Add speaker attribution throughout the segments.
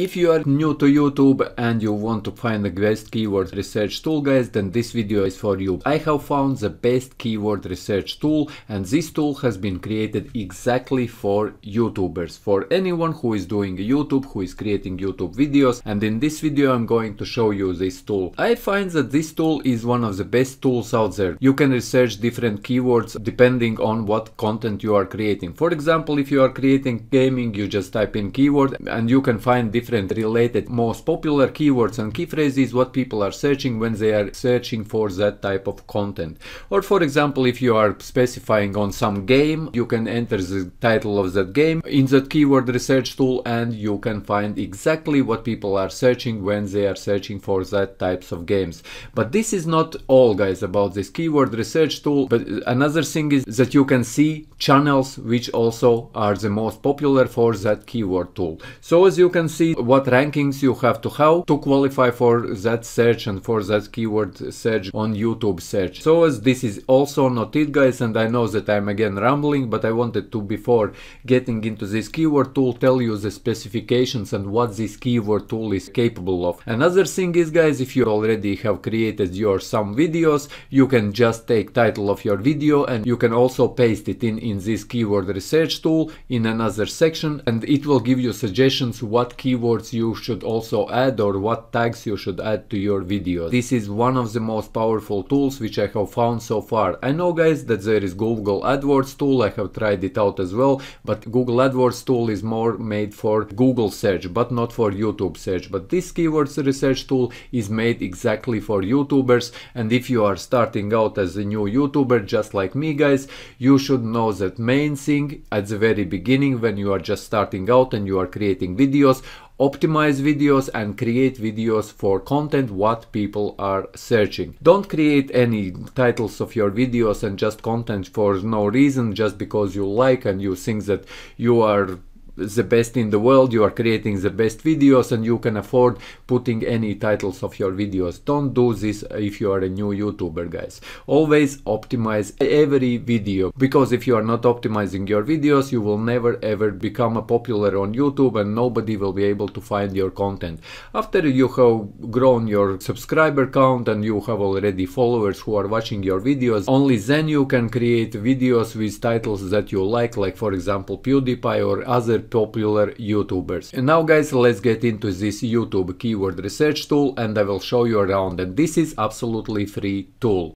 Speaker 1: If you are new to YouTube and you want to find the best keyword research tool guys, then this video is for you. I have found the best keyword research tool and this tool has been created exactly for YouTubers, for anyone who is doing YouTube, who is creating YouTube videos and in this video I'm going to show you this tool. I find that this tool is one of the best tools out there. You can research different keywords depending on what content you are creating. For example, if you are creating gaming, you just type in keyword and you can find different different related most popular keywords and key phrases what people are searching when they are searching for that type of content. Or for example, if you are specifying on some game, you can enter the title of that game in that keyword research tool and you can find exactly what people are searching when they are searching for that types of games. But this is not all guys about this keyword research tool, but another thing is that you can see channels which also are the most popular for that keyword tool. So as you can see, what rankings you have to have to qualify for that search and for that keyword search on YouTube search. So as this is also not it guys and I know that I'm again rambling but I wanted to before getting into this keyword tool tell you the specifications and what this keyword tool is capable of. Another thing is guys if you already have created your some videos you can just take title of your video and you can also paste it in in this keyword research tool in another section and it will give you suggestions what keyword keywords you should also add or what tags you should add to your video. This is one of the most powerful tools which I have found so far. I know guys that there is Google AdWords tool, I have tried it out as well, but Google AdWords tool is more made for Google search, but not for YouTube search. But this keywords research tool is made exactly for YouTubers and if you are starting out as a new YouTuber just like me guys, you should know that main thing at the very beginning when you are just starting out and you are creating videos optimize videos and create videos for content what people are searching. Don't create any titles of your videos and just content for no reason just because you like and you think that you are the best in the world, you are creating the best videos and you can afford putting any titles of your videos. Don't do this if you are a new YouTuber guys. Always optimize every video because if you are not optimizing your videos you will never ever become popular on YouTube and nobody will be able to find your content. After you have grown your subscriber count and you have already followers who are watching your videos, only then you can create videos with titles that you like like for example PewDiePie or other popular YouTubers. And now guys, let's get into this YouTube keyword research tool and I will show you around and this is absolutely free tool.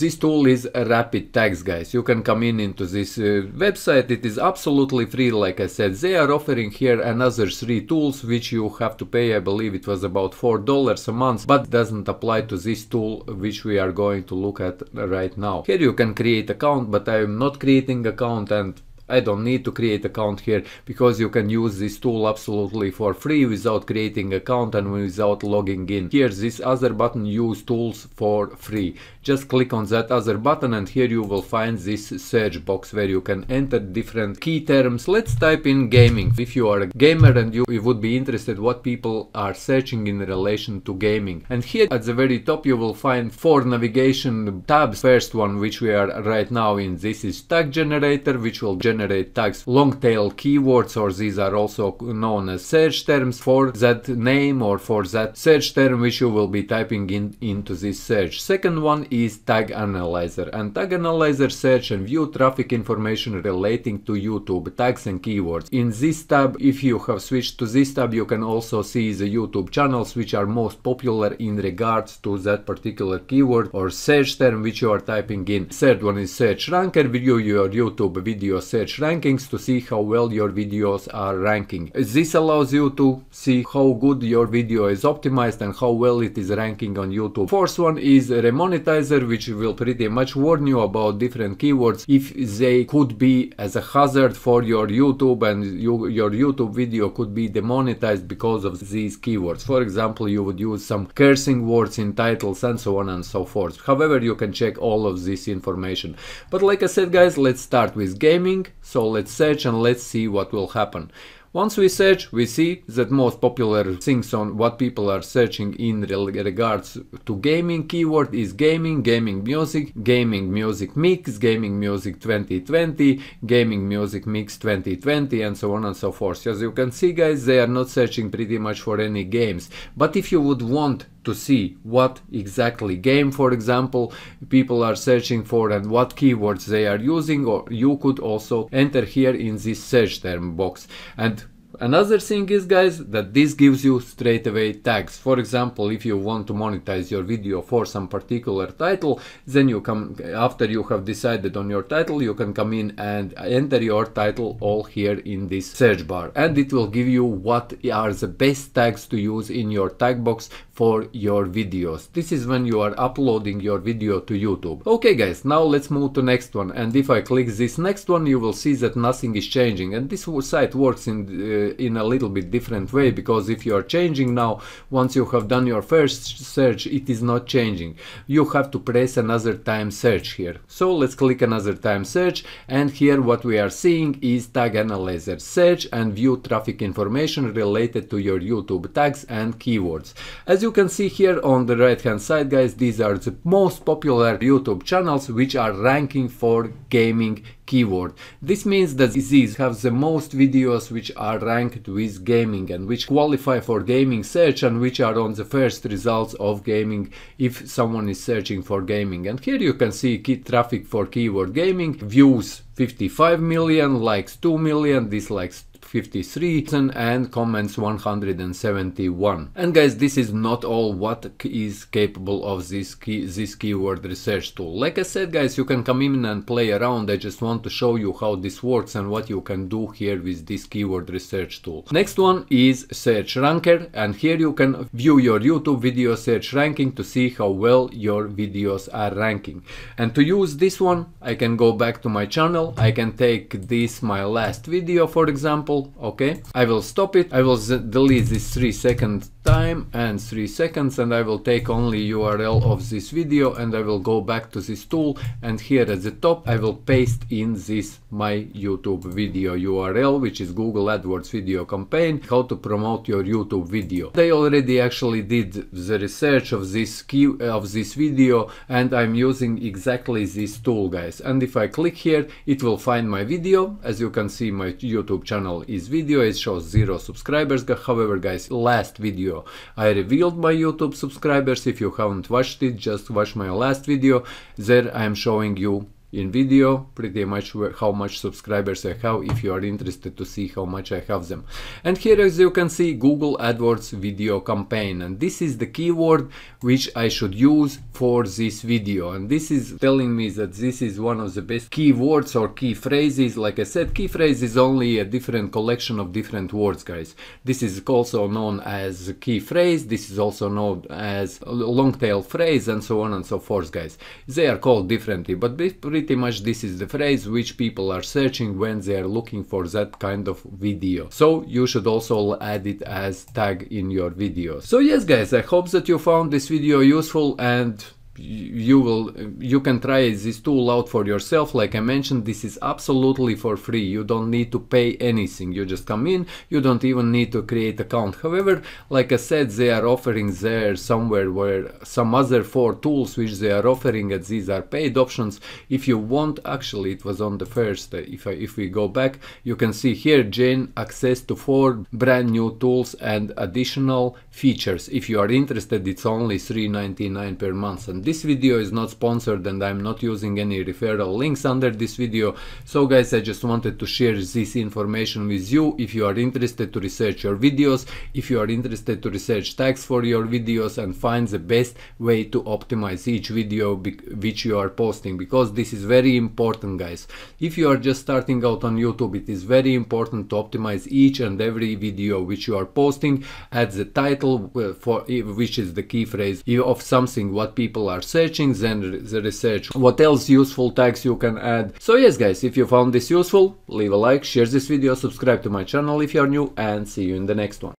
Speaker 1: this tool is a Rapid tax, guys. You can come in into this uh, website. It is absolutely free, like I said. They are offering here another three tools, which you have to pay. I believe it was about $4 a month, but doesn't apply to this tool, which we are going to look at right now. Here you can create account, but I am not creating account and I don't need to create account here because you can use this tool absolutely for free without creating account and without logging in. Here's this other button use tools for free. Just click on that other button and here you will find this search box where you can enter different key terms. Let's type in gaming. If you are a gamer and you would be interested what people are searching in relation to gaming. And here at the very top you will find four navigation tabs. First one which we are right now in this is tag generator which will generate generate tags long tail keywords or these are also known as search terms for that name or for that search term which you will be typing in into this search. Second one is tag analyzer and tag analyzer search and view traffic information relating to YouTube tags and keywords. In this tab if you have switched to this tab you can also see the YouTube channels which are most popular in regards to that particular keyword or search term which you are typing in. Third one is search ranker video your YouTube video search search rankings to see how well your videos are ranking. This allows you to see how good your video is optimized and how well it is ranking on YouTube. Fourth one is Remonetizer which will pretty much warn you about different keywords if they could be as a hazard for your YouTube and you, your YouTube video could be demonetized because of these keywords. For example, you would use some cursing words in titles and so on and so forth. However, you can check all of this information. But like I said guys, let's start with gaming. So let's search and let's see what will happen. Once we search, we see that most popular things on what people are searching in regards to gaming keyword is gaming, gaming music, gaming music mix, gaming music 2020, gaming music mix 2020 and so on and so forth. As you can see guys, they are not searching pretty much for any games. But if you would want to see what exactly game for example people are searching for and what keywords they are using or you could also enter here in this search term box and Another thing is guys that this gives you straight away tags. For example, if you want to monetize your video for some particular title, then you come after you have decided on your title, you can come in and enter your title all here in this search bar and it will give you what are the best tags to use in your tag box for your videos. This is when you are uploading your video to YouTube. Okay guys, now let's move to next one and if I click this next one you will see that nothing is changing and this site works in, uh, in a little bit different way because if you are changing now, once you have done your first search it is not changing. You have to press another time search here. So let's click another time search and here what we are seeing is tag analyzer search and view traffic information related to your YouTube tags and keywords. As you you can see here on the right hand side guys, these are the most popular YouTube channels which are ranking for gaming keyword. This means that these have the most videos which are ranked with gaming and which qualify for gaming search and which are on the first results of gaming if someone is searching for gaming. And here you can see key traffic for keyword gaming, views 55 million, likes 2 million, dislikes 53,000 and comments 171. And guys, this is not all what is capable of this key, this keyword research tool. Like I said, guys, you can come in and play around. I just want to show you how this works and what you can do here with this keyword research tool. Next one is Search Ranker, and here you can view your YouTube video search ranking to see how well your videos are ranking. And to use this one, I can go back to my channel. I can take this, my last video, for example, example okay i will stop it i will delete this three second time and 3 seconds and I will take only URL of this video and I will go back to this tool and here at the top I will paste in this my YouTube video URL which is Google AdWords video campaign how to promote your YouTube video. They already actually did the research of this key of this video and I'm using exactly this tool guys and if I click here it will find my video as you can see my YouTube channel is video it shows zero subscribers however guys last video I revealed my YouTube subscribers. If you haven't watched it, just watch my last video. There I am showing you in video pretty much how much subscribers I have if you are interested to see how much I have them. And here as you can see Google AdWords video campaign and this is the keyword which I should use for this video and this is telling me that this is one of the best keywords or key phrases like I said key phrase is only a different collection of different words guys. This is also known as key phrase this is also known as long tail phrase and so on and so forth guys. They are called differently but pretty much this is the phrase which people are searching when they are looking for that kind of video. So you should also add it as tag in your video. So yes guys, I hope that you found this video useful and you will you can try this tool out for yourself like i mentioned this is absolutely for free you don't need to pay anything you just come in you don't even need to create account however like i said they are offering there somewhere where some other four tools which they are offering at these are paid options if you want actually it was on the first uh, if I, if we go back you can see here jane access to four brand new tools and additional features if you are interested it's only 3.99 per month and this video is not sponsored and I'm not using any referral links under this video. So guys, I just wanted to share this information with you. If you are interested to research your videos, if you are interested to research tags for your videos and find the best way to optimize each video which you are posting because this is very important guys. If you are just starting out on YouTube, it is very important to optimize each and every video which you are posting at the title for which is the key phrase of something what people are searching, then the research what else useful tags you can add. So yes guys, if you found this useful, leave a like, share this video, subscribe to my channel if you are new and see you in the next one.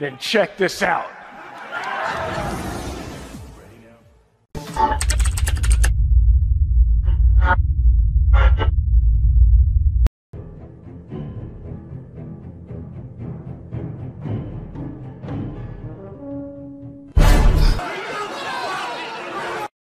Speaker 1: Then check this out.